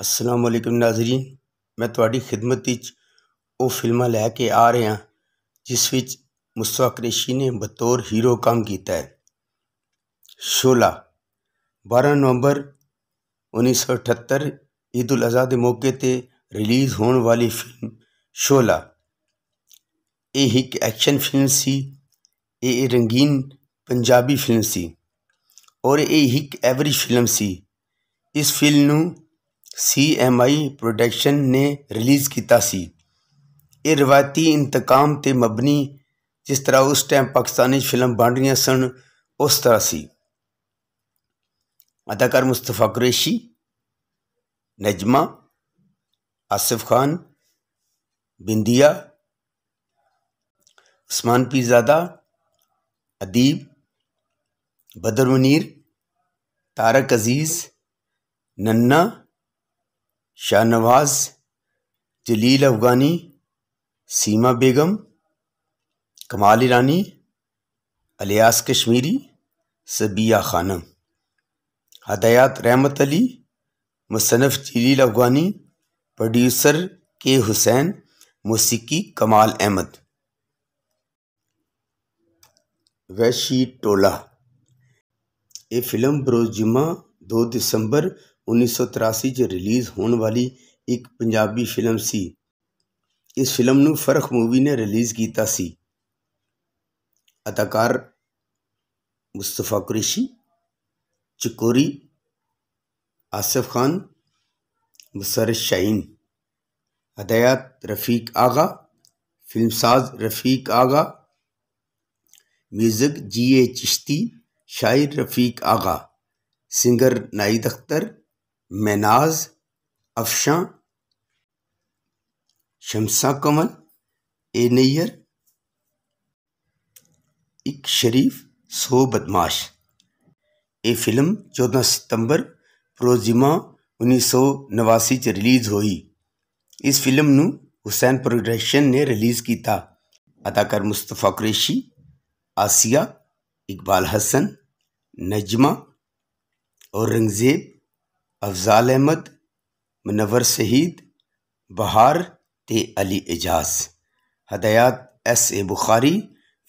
असलम नाजरीन मैं थोड़ी खिदमत वो फिल्म लैके आ रहा जिस ਰਿਹਾ ਜਿਸ ने बतौर हीरो काम किया ਹੀਰੋ ਕੰਮ ਕੀਤਾ ਹੈ ਸ਼ੋਲਾ 12 ਨਵੰਬਰ ईद उल अजहा के मौके पर रिलीज़ होने वाली फिल्म शोला ये एक एक्शन फिल्म सी ये रंगीन पंजाबी फिल्म सी और ये एक एवरेज फिल्म सी इस फिल्म सी एम आई प्रोडक्शन ने रिलीज़ किया सी रवायती इंतकाम से मबनी जिस तरह उस टाइम पाकिस्तानी फिल्म बन रही सन उस तरह से अदाकार मुस्तफा कुरैशी नजमा आसिफ खान बिंदिया उस्मान पीरजादा अदीब बदर मुनीर तारक अजीज़ नन्ना शाहनवाज जलील अफ़गानी सीमा बेगम कमाल ईरानी अलियास कश्मीरी सबिया खानम हदयात रहमत अली मुसनफ़ जलील अफ़गानी प्रोड्यूसर के हुसैन मौसीकी कमाल अहमद वैशी टोला ये फ़िल्म बरोजुमा दो दिसंबर उन्नीस सौ तिरासी रिलीज़ होने वाली एक पंजाबी फिल्म सी इस फिल्म न फरख मूवी ने रिलीज़ किया अदाकार मुस्तफा कुरेशी चकोरी आसिफ खान मुसर शाइन हदयात रफीक आगा फिल्म साज Rafiq Agha music G A Chishti शायर रफीक आगा सिंगर नाइद अख्तर मेनाज अफशां शमसा कमल ए नैयर एक शरीफ सो बदमाश ये फिल्म 14 सितंबर प्रोजिमा उन्नीस सौ नवासी च रिलीज़ हुई इस फिल्म नु हुसैन प्रोडक्शन ने रिलीज़ किया अदाकार मुस्तफ़ा कुरैशी आसिया इकबाल हसन नजमा और रंगजेब अफजाल अहमद मुनवर शहीद बहार ते अली एजाज हदयात एस ए बुखारी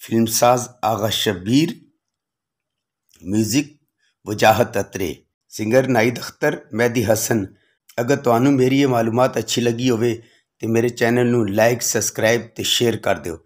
फिल्मसाज आगा शब्बीर म्यूज़िक वजाहत अतरे सिंगर नाहिद अख्तर मैदी हसन अगर ਤੁਹਾਨੂੰ मेरी ये मालूम अच्छी लगी हो मेरे चैनल में लाइक सबसक्राइब तो शेयर कर ਕਰ